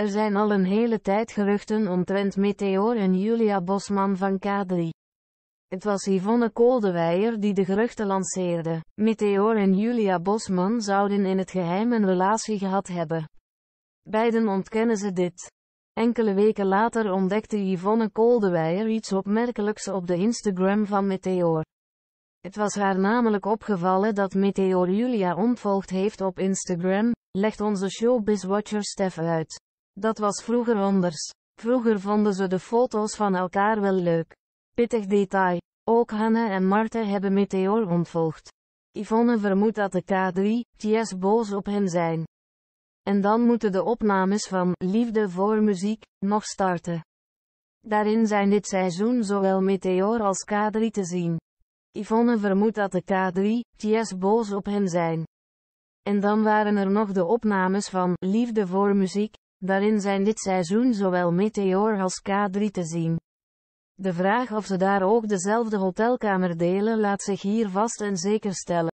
Er zijn al een hele tijd geruchten omtrent Meteor en Julia Bosman van K3. Het was Yvonne Koldeweijer die de geruchten lanceerde. Meteor en Julia Bosman zouden in het geheim een relatie gehad hebben. Beiden ontkennen ze dit. Enkele weken later ontdekte Yvonne Koldeweijer iets opmerkelijks op de Instagram van Meteor. Het was haar namelijk opgevallen dat Meteor Julia ontvolgd heeft op Instagram, legt onze showbizwatcher watcher Stef uit. Dat was vroeger anders. Vroeger vonden ze de foto's van elkaar wel leuk. Pittig detail. Ook Hanne en Marten hebben Meteor ontvolgd. Yvonne vermoedt dat de K3, TS boos op hen zijn. En dan moeten de opnames van Liefde voor Muziek nog starten. Daarin zijn dit seizoen zowel Meteor als K3 te zien. Yvonne vermoedt dat de K3, TS boos op hen zijn. En dan waren er nog de opnames van Liefde voor Muziek, Daarin zijn dit seizoen zowel Meteor als K3 te zien. De vraag of ze daar ook dezelfde hotelkamer delen laat zich hier vast en zeker stellen.